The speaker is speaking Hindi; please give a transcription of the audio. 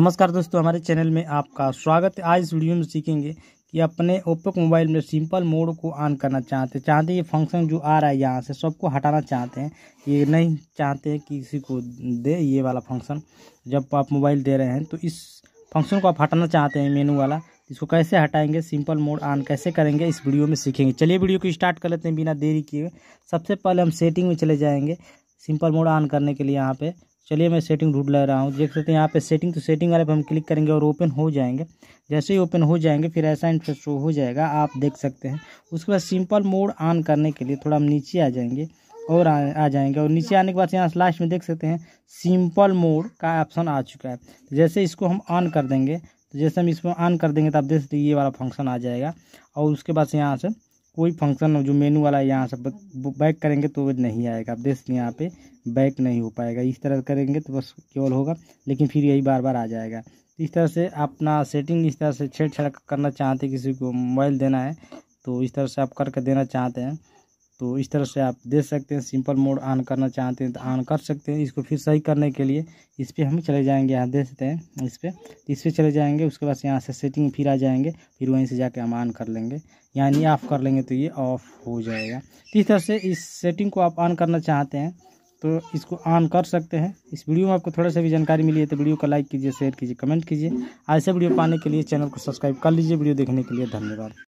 नमस्कार दोस्तों हमारे चैनल में आपका स्वागत है आज इस वीडियो में सीखेंगे कि अपने ओप्पो के मोबाइल में सिंपल मोड को ऑन करना चाहते हैं चाहते ये फंक्शन जो आ रहा है यहाँ से सबको हटाना चाहते हैं ये नहीं चाहते हैं कि किसी को दे ये वाला फंक्शन जब आप मोबाइल दे रहे हैं तो इस फंक्शन को आप हटाना चाहते हैं मेनू वाला इसको कैसे हटाएंगे सिंपल मोड ऑन कैसे करेंगे इस वीडियो में सीखेंगे चलिए वीडियो को स्टार्ट कर लेते हैं बिना देरी किए सबसे पहले हम सेटिंग में चले जाएँगे सिंपल मोड ऑन करने के लिए यहाँ पर चलिए मैं सेटिंग ढूंढ ला रहा हूँ देख सकते हैं यहाँ पे सेटिंग तो सेटिंग वाले पर हम क्लिक करेंगे और ओपन हो जाएंगे जैसे ही ओपन हो जाएंगे फिर ऐसा इंटरेस्ट शो हो जाएगा आप देख सकते हैं उसके बाद सिंपल मोड ऑन करने के लिए थोड़ा हम नीचे आ जाएंगे और आ, आ जाएंगे और नीचे आने के बाद यहाँ लास्ट में देख सकते हैं सिंपल मोड का ऑप्शन आ चुका है तो जैसे इसको हम ऑन कर देंगे तो जैसे हम इसमें ऑन कर देंगे तो आप देख सकते ये वाला फंक्शन आ जाएगा और उसके बाद से यहाँ से कोई फंक्शन जो मेनू वाला है यहाँ से बैक करेंगे तो नहीं आएगा आप देख सकते यहाँ पे बैक नहीं हो पाएगा इस तरह करेंगे तो बस केवल होगा लेकिन फिर यही बार बार आ जाएगा तो इस तरह से अपना सेटिंग इस तरह से छेड़छाड़ करना चाहते किसी को मोबाइल देना है तो इस तरह से आप करके देना चाहते हैं तो इस तरह से आप देख सकते हैं सिंपल मोड ऑन करना चाहते हैं तो ऑन कर सकते हैं इसको फिर सही करने के लिए इस पर हम चले जाएंगे यहाँ देख सकते हैं इस पर तो इस पर चले जाएंगे उसके बाद यहाँ से सेटिंग फिर आ जाएंगे फिर वहीं से जाके हम ऑन कर लेंगे यानी ऑफ कर लेंगे तो ये ऑफ हो जाएगा तो इस तरह से इस सेटिंग को आप ऑन करना चाहते हैं तो इसको ऑन कर सकते हैं इस वीडियो में आपको थोड़ा सा भी जानकारी मिली है तो वीडियो को लाइक कीजिए शेयर कीजिए कमेंट कीजिए ऐसे वीडियो पाने के लिए चैनल को सब्सक्राइब कर लीजिए वीडियो देखने के लिए धन्यवाद